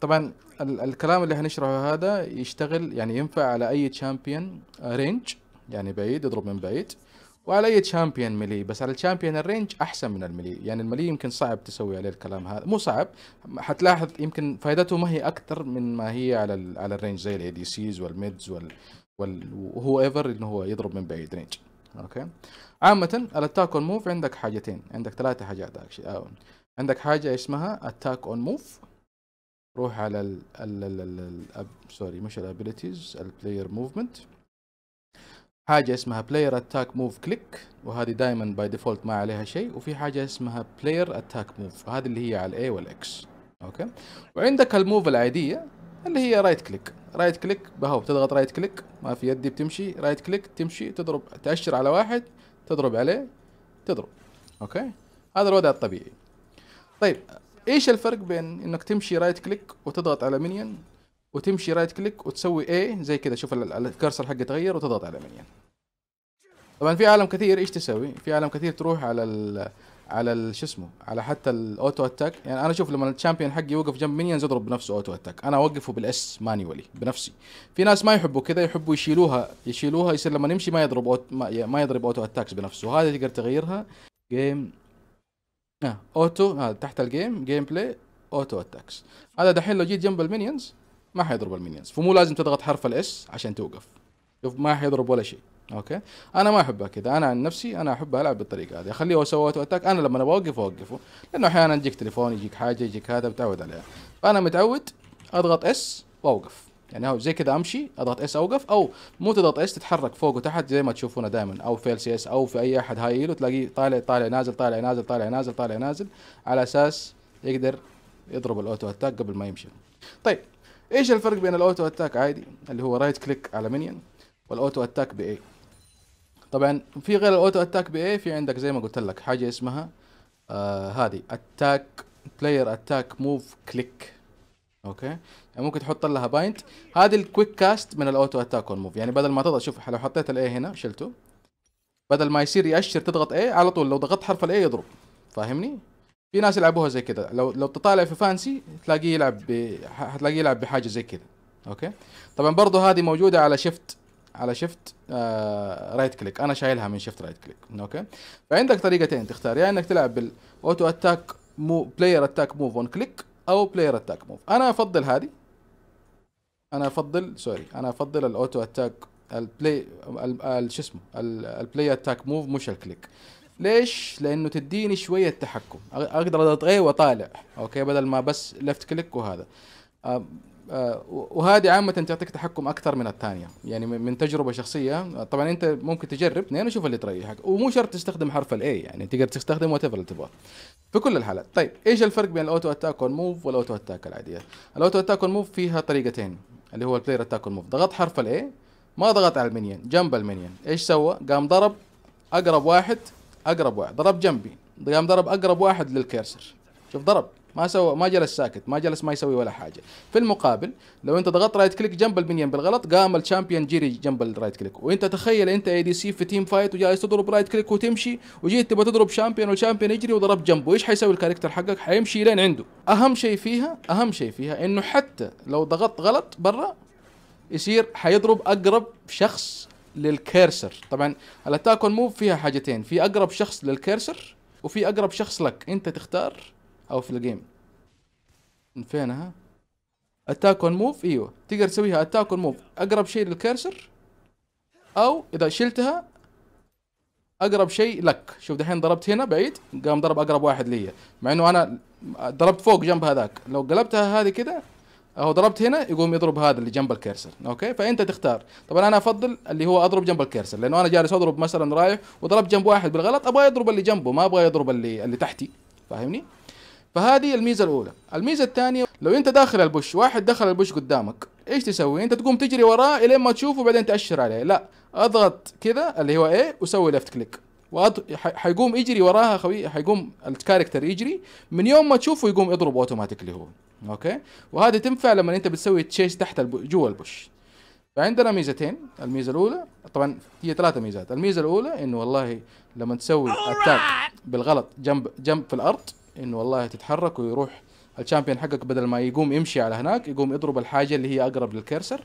طبعا الكلام اللي هنشرحه هذا يشتغل يعني ينفع على اي تشامبيون رينج يعني بعيد يضرب من بعيد وعلى اي تشامبيون ملي بس على الشامبيون الرينج احسن من الملي يعني الملي يمكن صعب تسوي عليه الكلام هذا مو صعب حتلاحظ يمكن فائدته ما هي اكثر من ما هي على الـ على الرينج زي الاي دي سيز والميدز وال وهو ايفر انه هو يضرب من بعيد رينج اوكي عامه الاتاك والموف عندك حاجتين عندك ثلاثه حاجات اكشلي عندك حاجة اسمها اتاك اون موف روح على ال ال ال ال ال سوري مش الابيلتيز البلاير موفمنت حاجة اسمها بلاير اتاك موف كليك وهذه دائما باي ديفولت ما عليها شيء وفي حاجة اسمها بلاير اتاك موف هذه اللي هي على الاي والاكس اوكي وعندك الموف العادية اللي هي رايت كليك رايت كليك بهو بتضغط رايت كليك ما في يدي بتمشي رايت كليك تمشي تضرب تأشر على واحد تضرب عليه تضرب اوكي هذا الوضع الطبيعي طيب ايش الفرق بين انك تمشي رايت كليك وتضغط على مينيون وتمشي رايت كليك وتسوي اي زي كذا شوف الكرسر حقه تغير وتضغط على مينيون طبعا في عالم كثير ايش تسوي في عالم كثير تروح على ال على شو اسمه على حتى الاوتو اتاك يعني انا اشوف لما الشامبيون حقي يوقف جنب منيونز يضرب بنفسه اوتو اتاك انا اوقفه بالاس مانيولي بنفسي في ناس ما يحبوا كذا يحبوا يشيلوها يشيلوها يصير لما نمشي ما يضرب أوت ما يضرب اوتو اتاكس بنفسه هذه تقدر تغيرها جيم اوتو آه، هذا آه، تحت الجيم جيم بلاي اوتو اتاكس هذا دحين لو جيت جنب المينيونز ما حيضرب المينيونز فمو لازم تضغط حرف الاس عشان توقف شوف ما حيضرب ولا شيء اوكي انا ما احبها كذا انا عن نفسي انا احب العب بالطريقه هذه اخليه هو سوى اوتو اتاك انا لما اوقف اوقفه لانه احيانا يجيك تليفون يجيك حاجه يجيك هذا متعود عليها فانا متعود اضغط اس واوقف يعني اهو زي كذا امشي اضغط اس اوقف او مو تضغط اس تتحرك فوق وتحت زي ما تشوفونه دائما او فيل سي اس او في اي احد هاي له تلاقيه طالع طالع نازل طالع نازل طالع نازل طالع نازل على اساس يقدر يضرب الاوتو اتاك قبل ما يمشي طيب ايش الفرق بين الاوتو اتاك عادي اللي هو رايت كليك على منيون والاوتو اتاك اي طبعا في غير الاوتو اتاك اي في عندك زي ما قلت لك حاجه اسمها آه هذه اتاك بلاير اتاك موف كليك اوكي يعني ممكن تحط لها بايند هذه الكويك كاست من الاوتو اتاك اون موف يعني بدل ما تضغط شوف لو حطيت الاي هنا شلته بدل ما يصير يأشر تضغط اي على طول لو ضغطت حرف الاي يضرب فاهمني في ناس يلعبوها زي كذا لو لو تطالع في فانسي تلاقيه يلعب ب... حتلاقيه يلعب بحاجه زي كذا اوكي طبعا برضه هذه موجوده على شيفت على شيفت آه رايت كليك انا شايلها من شيفت رايت كليك اوكي فعندك طريقتين تختار يا يعني انك تلعب بالاوتو اتاك مو بلاير اتاك موف اون كليك او بلاير اتاك موف انا افضل هذه انا افضل سوري انا افضل الاوتو اتاك البلاي شو اسمه البلاي اتاك موف مش الكليك ليش؟ لانه تديني شويه تحكم اقدر اضغط اي واطالع اوكي بدل ما بس لفت كليك وهذا آه، وهذه عامة تعطيك تحكم أكثر من الثانية يعني من تجربة شخصية طبعا أنت ممكن تجرب اثنين وشوف اللي تريحك ومو شرط تستخدم حرف الاي يعني تقدر تستخدم وات اللي تبغى. في كل الحالات طيب إيش الفرق بين الأوتو أتاك أون موف والأوتو أتاك العادية الأوتو أتاك أون موف فيها طريقتين اللي هو البلاير أتاك أون موف، ضغط حرف الاي ما ضغط على المنيون جنب المنيون إيش سوى قام ضرب أقرب واحد أقرب واحد ضرب جنبي قام ضرب أقرب واحد للكيرسر شوف ضرب ما سوى ما جلس ساكت ما جلس ما يسوي ولا حاجه في المقابل لو انت ضغطت رايت كليك جنب المنيون بالغلط قام الشامبيون جيري جنب الرايت كليك وانت تخيل انت اي دي سي في تيم فايت وجالس تضرب رايت كليك وتمشي وجيت تبغى تضرب شامبيون والشامبيون يجري وضرب جنبه ايش حيسوي الكاركتر حقك حيمشي لين عنده اهم شيء فيها اهم شيء فيها انه حتى لو ضغطت غلط برا يصير حيضرب اقرب شخص للكيرسر طبعا الاتاك اون موف فيها حاجتين في اقرب شخص للكيرسر وفي اقرب شخص لك انت تختار او في الجيم من فينها اتاك اون موف ايوه تقدر تسويها اتاك اون موف اقرب شيء للكيرسر او اذا شلتها اقرب شيء لك شوف دحين ضربت هنا بعيد قام ضرب اقرب واحد لي مع انه انا ضربت فوق جنب هذاك لو قلبتها هذه كذا او ضربت هنا يقوم يضرب هذا اللي جنب الكيرسر اوكي فانت تختار طبعا انا افضل اللي هو اضرب جنب الكيرسر لانه انا جالس اضرب مثلا رايح وضربت جنب واحد بالغلط ابغى يضرب اللي جنبه ما ابغى يضرب اللي اللي تحتي فاهمني فهذه الميزه الاولى الميزه الثانيه لو انت داخل البش واحد دخل البش قدامك ايش تسوي انت تقوم تجري وراه الين ما تشوفه بعدين تاشر عليه لا اضغط كذا اللي هو ايه وسوي ليفت كليك وأض... حيقوم يجري وراها خوي حيقوم الكاركتر يجري من يوم ما تشوفه يقوم يضرب اوتوماتيكلي هو اوكي وهذه تنفع لما انت بتسوي تشيس تحت الب... جوا البش فعندنا ميزتين الميزه الاولى طبعا هي ثلاثه ميزات الميزه الاولى انه والله لما تسوي اتاك بالغلط جنب جنب في الارض انه والله تتحرك ويروح الشامبيون حقك بدل ما يقوم يمشي على هناك يقوم يضرب الحاجه اللي هي اقرب للكرسر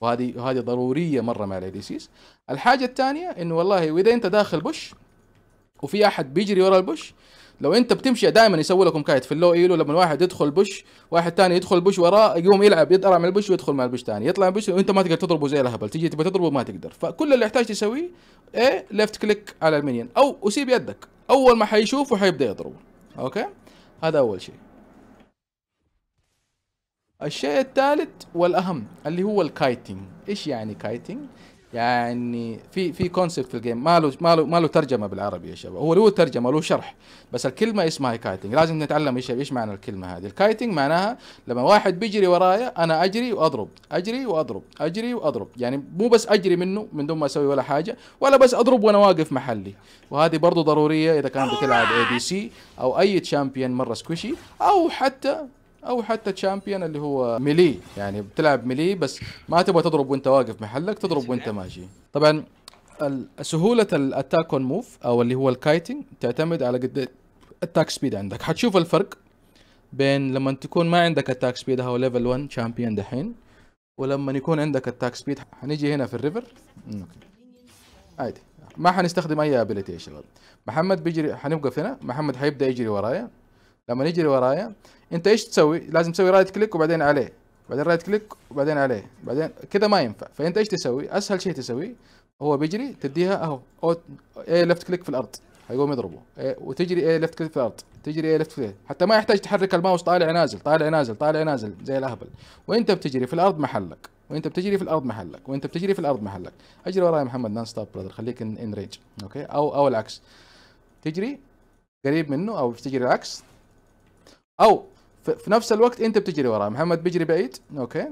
وهذه وهذه ضروريه مره مع الاديسيس الحاجه الثانيه انه والله واذا انت داخل بوش وفي احد بيجري ورا البوش لو انت بتمشي دائما يسوي لكم كايت في اللو ايلو لما واحد يدخل بوش واحد ثاني يدخل بوش وراه يقوم يلعب يطلع من البوش ويدخل مع البوش ثاني يطلع من البوش وانت ما تقدر تضربه زي الهبل تيجي تبي تضربه ما تقدر فكل اللي يحتاج تسويه ايه ليفت كليك على المنيون او اسيب يدك اول ما حيشوفه حيبدا يضربه اوكي هذا اول شيء الشيء الثالث والاهم اللي هو الكايتنج ايش يعني كايتنج يعني في في كونسبت في الجيم ما له ما له ما له ترجمه بالعربي يا شباب هو له ترجمه له شرح بس الكلمه اسمها كايتنج لازم نتعلم ايش ايش معنى الكلمه هذه الكايتنج معناها لما واحد بيجري ورايا انا اجري واضرب اجري واضرب اجري واضرب يعني مو بس اجري منه من دون ما اسوي ولا حاجه ولا بس اضرب وانا واقف محلي وهذه برضه ضروريه اذا كان بتلعب اي بي سي او اي تشامبيون مره سكوشي او حتى او حتى تشامبيون اللي هو ميلي يعني بتلعب ميلي بس ما تبغى تضرب وانت واقف محلك تضرب وانت ماشي طبعا سهوله الاتاك اون موف او اللي هو الكايتنج تعتمد على قد التاك سبيد عندك حتشوف الفرق بين لما تكون ما عندك التاك سبيد هو ليفل 1 تشامبيون دحين ولما يكون عندك التاك سبيد حنيجي هنا في الريفر عادي ما حنستخدم اي ابيليتي يا شباب محمد بيجري حنوقف هنا محمد حيبدا يجري ورايا لما يجري ورايا انت ايش تسوي لازم تسوي رايت كليك وبعدين عليه بعدين رايت كليك وبعدين عليه بعدين كذا ما ينفع فانت ايش تسوي اسهل شيء تسويه هو بيجري تديها اهو او اي لفت كليك في الارض هيقوم يضربه إيه وتجري اي لفت كليك في الارض تجري اي لفت كليك حتى ما يحتاج تحرك الماوس طالع نازل طالع نازل طالع نازل زي الاهبل وانت بتجري في الارض محلك وانت بتجري في الارض محلك وانت بتجري في الارض محلك اجري وراي محمد نان ستوب براذر خليك ان, ان رينج اوكي او او العكس تجري قريب منه او تجري العكس او في نفس الوقت انت بتجري وراه محمد بيجري بعيد اوكي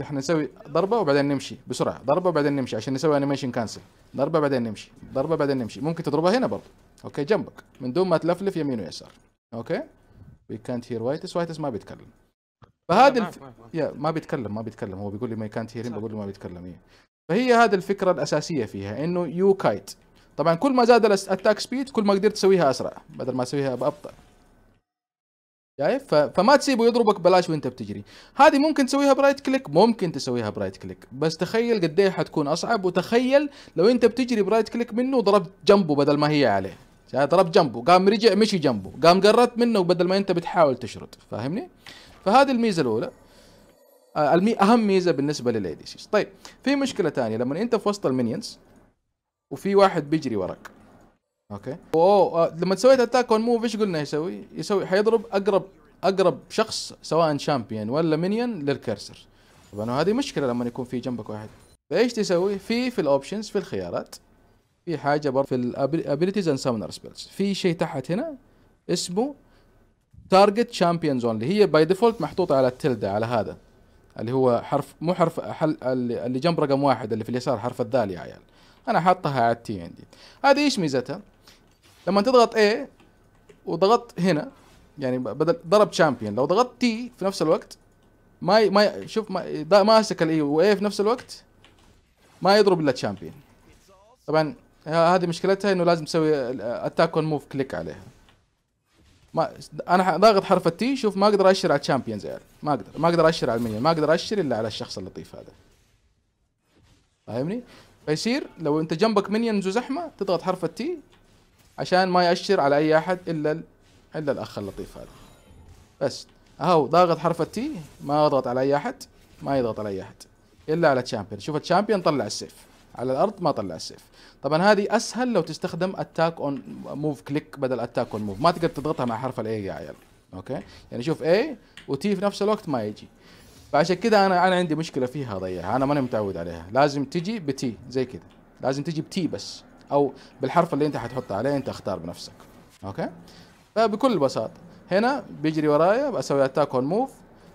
احنا نسوي ضربه وبعدين نمشي بسرعه ضربه وبعدين نمشي عشان نسوي انيميشن كانسل ضربه بعدين نمشي ضربه بعدين نمشي ممكن تضربها هنا برضه اوكي جنبك من دون ما تلفلف يمين ويسار اوكي وي كانت هير وايتس وايتس ما بيتكلم فهذا الف... يا ما بيتكلم ما بيتكلم هو بيقول لي ما كانت هيرين بقول له ما بيتكلم هي إيه. فهي هذه الفكره الاساسيه فيها انه يو كايت طبعا كل ما زاد الاتاك سبيد كل ما قدرت تسويها اسرع بدل ما تسويها بابطا شايف فما تسيبه يضربك بلاش وانت بتجري هذه ممكن تسويها برايت كليك ممكن تسويها برايت كليك بس تخيل قد ايه حتكون اصعب وتخيل لو انت بتجري برايت كليك منه وضربت جنبه بدل ما هي عليه ضرب جنبه قام رجع مشي جنبه قام قربت منه بدل ما انت بتحاول تشرد فاهمني فهذه الميزه الاولى آه، المي... اهم ميزه بالنسبه للاي طيب في مشكله ثانيه لما انت في وسط المينيونز وفي واحد بيجري وراك اوكي اوه أه، لما سويت اتاك اون موف ايش قلنا يسوي؟ يسوي حيضرب اقرب اقرب شخص سواء شامبيون ولا مينيون للكرسر طبعا هذه مشكله لما يكون في جنبك واحد فايش تسوي؟ في في الاوبشنز في الخيارات في حاجه برضه في الابيلتيز اند سامونر سبيلز في شيء تحت هنا اسمه تارجت شامبيونز اونلي هي باي ديفولت محطوطه على التلده على هذا اللي هو حرف مو حرف حل اللي جنب رقم واحد اللي في اليسار حرف الذال يا عيال انا حاطها على التي عندي هذه ايش ميزتها؟ لما تضغط A وضغطت هنا يعني بدل ضرب شامبيون لو ضغطت تي في نفس الوقت ما ما شوف ما ماسك الاي واي في نفس الوقت ما يضرب الا شامبيون طبعا هذه مشكلتها انه لازم تسوي اتاك اون موف كليك عليها ما انا ضاغط حرف التي شوف ما اقدر اشر على زي يعني ما اقدر ما اقدر اشر على المنيون ما اقدر اشر الا على الشخص اللطيف هذا فاهمني فيصير لو انت جنبك منيونز وزحمه تضغط حرف التي عشان ما يأشر على أي أحد إلا إلا الأخ اللطيف هذا بس أهو ضاغط حرف التي ما أضغط على أي أحد ما يضغط على أي أحد إلا على تشامبيون شوف تشامبيون طلع السيف على الأرض ما طلع السيف طبعا هذه أسهل لو تستخدم أتاك أون موف كليك بدل أتاك أون موف ما تقدر تضغطها مع حرف الأي يا عيال أوكي يعني شوف اي وتي في نفس الوقت ما يجي فعشان كذا انا انا عندي مشكله فيها ضيعها انا ماني متعود عليها لازم تجي بتي زي كذا لازم تجي بتي بس او بالحرف اللي انت حتحط عليه انت اختار بنفسك اوكي فبكل بساطه هنا بيجري ورايا بسوي اتاك اون موف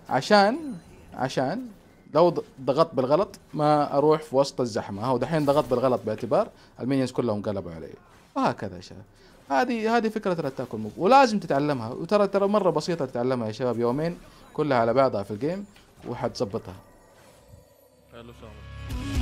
عشان عشان لو ضغطت بالغلط ما اروح في وسط الزحمه هو دحين ضغطت بالغلط باعتبار المينيونز كلهم قلبوا علي وهكذا يا شباب هذه هذه فكره الاتاك موف ولازم تتعلمها وترى ترى مره بسيطه تتعلمها يا شباب يومين كلها على بعضها في الجيم وحتظبطها حلو شغلك